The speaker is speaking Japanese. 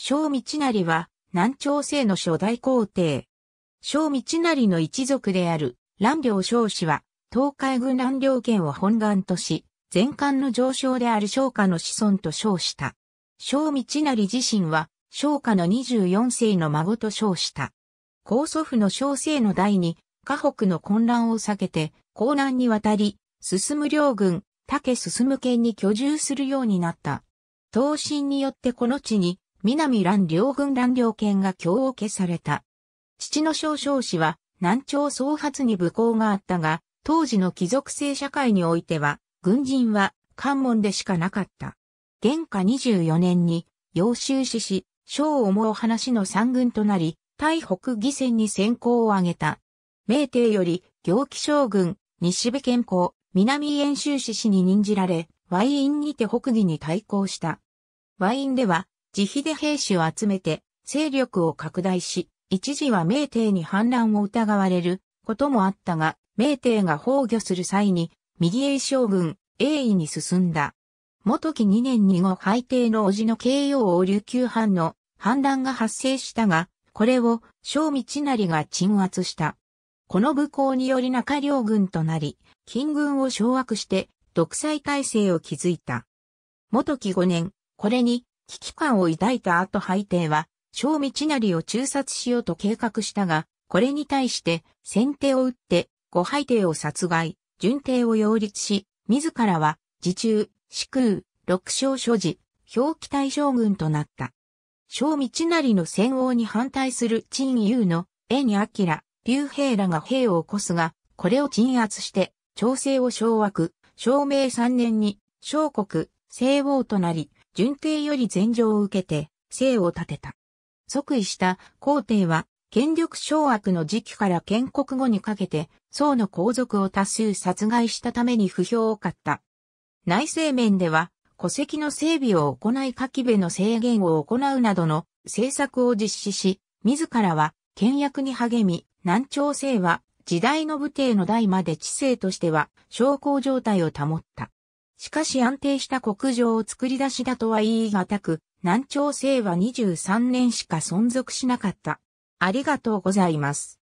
小道成は、南朝政の初代皇帝。小道成の一族である、蘭陵少氏は、東海軍蘭陵県を本願とし、前漢の上昇である商家の子孫と称した。小道成自身は、商家の24世の孫と称した。高祖父の小生の代に、河北の混乱を避けて、江南に渡り、進む両軍、竹進む県に居住するようになった。東進によってこの地に、南蘭両軍蘭両県が共を消された。父の少将氏は、南朝総発に武功があったが、当時の貴族制社会においては、軍人は関門でしかなかった。元下24年に、要州市し、小をもう話の三軍となり、台北議選に先行を挙げた。明帝より、行基将軍、西部健康、南遠州市市に任じられ、ワインにて北義に対抗した。ワインでは、自費で兵士を集めて勢力を拡大し、一時は明帝に反乱を疑われることもあったが、明帝が崩御する際に、右衛将軍、栄意に進んだ。元木2年二後敗帝の叔父の慶応王琉球藩の反乱が発生したが、これを正道成が鎮圧した。この武功により中両軍となり、金軍を掌握して独裁体制を築いた。元木5年、これに危機感を抱いた後背帝は、小道成を中殺しようと計画したが、これに対して先手を打って後背帝を殺害、順帝を擁立し、自らは自中、四空、六将所持、表記大将軍となった。小道成の戦王に反対する陳友の、江に明、竜兵らが兵を起こすが、これを鎮圧して、調整を掌握、照明三年に、小国、西王となり、順帝より禅譲を受けて、生を立てた。即位した皇帝は、権力掌握の時期から建国後にかけて、宋の皇族を多数殺害したために不評を買った。内政面では、戸籍の整備を行い書き部の制限を行うなどの政策を実施し、自らは倹約に励み、南朝政は時代の武帝の代まで知性としては小康状態を保った。しかし安定した国情を作り出しだとは言い難く、南朝政は23年しか存続しなかった。ありがとうございます。